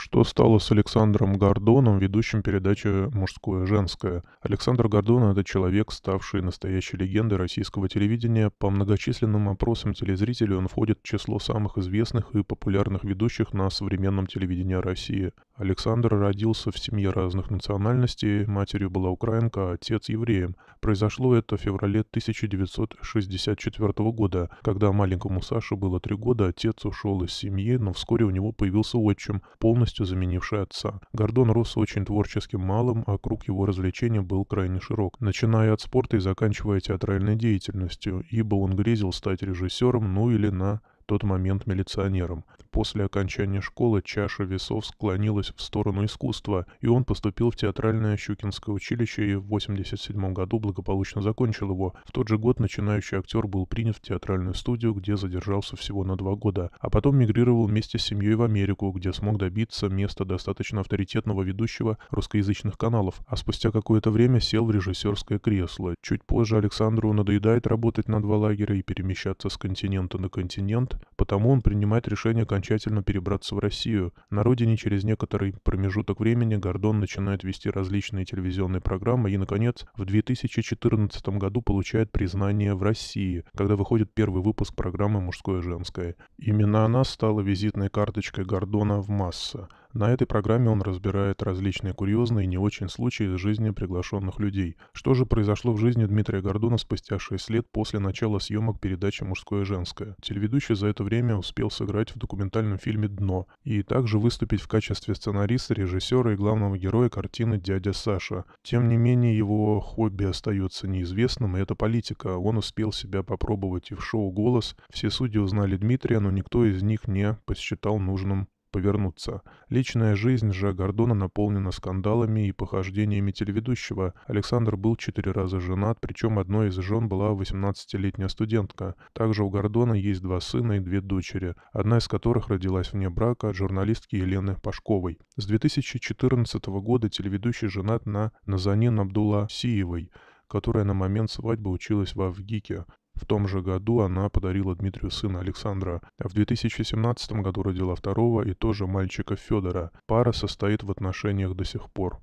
Что стало с Александром Гордоном, ведущим передачи «Мужское женское»? Александр Гордон — это человек, ставший настоящей легендой российского телевидения. По многочисленным опросам телезрителей он входит в число самых известных и популярных ведущих на современном телевидении России. Александр родился в семье разных национальностей, матерью была украинка, а отец — евреем. Произошло это в феврале 1964 года, когда маленькому Саше было три года, отец ушел из семьи, но вскоре у него появился отчим, полностью полностью заменивший отца. Гордон рос очень творческим малым, а круг его развлечений был крайне широк, начиная от спорта и заканчивая театральной деятельностью, ибо он грезил стать режиссером, ну или на тот момент милиционером. После окончания школы чаша весов склонилась в сторону искусства, и он поступил в театральное Щукинское училище и в 1987 году благополучно закончил его. В тот же год начинающий актер был принят в театральную студию, где задержался всего на два года, а потом мигрировал вместе с семьей в Америку, где смог добиться места достаточно авторитетного ведущего русскоязычных каналов, а спустя какое-то время сел в режиссерское кресло. Чуть позже Александру надоедает работать на два лагеря и перемещаться с континента на континент, потому он принимает решение окончательно перебраться в Россию. На родине через некоторый промежуток времени Гордон начинает вести различные телевизионные программы и, наконец, в 2014 году получает признание в России, когда выходит первый выпуск программы «Мужское и женское». Именно она стала визитной карточкой Гордона в массы. На этой программе он разбирает различные курьезные и не очень случаи из жизни приглашенных людей. Что же произошло в жизни Дмитрия Гордона спустя 6 лет после начала съемок передачи «Мужское и женское»? Телеведущий за это время успел сыграть в документальном фильме «Дно» и также выступить в качестве сценариста, режиссера и главного героя картины «Дядя Саша». Тем не менее, его хобби остается неизвестным, и это политика. Он успел себя попробовать и в шоу «Голос». Все судьи узнали Дмитрия, но никто из них не посчитал нужным повернуться. Личная жизнь же Гордона наполнена скандалами и похождениями телеведущего. Александр был четыре раза женат, причем одной из жен была 18-летняя студентка. Также у Гордона есть два сына и две дочери, одна из которых родилась вне брака журналистки Елены Пашковой. С 2014 года телеведущий женат на Назанин Абдулла Сиевой которая на момент свадьбы училась в Авгике. В том же году она подарила Дмитрию сына Александра, а в 2017 году родила второго и тоже мальчика Федора. Пара состоит в отношениях до сих пор.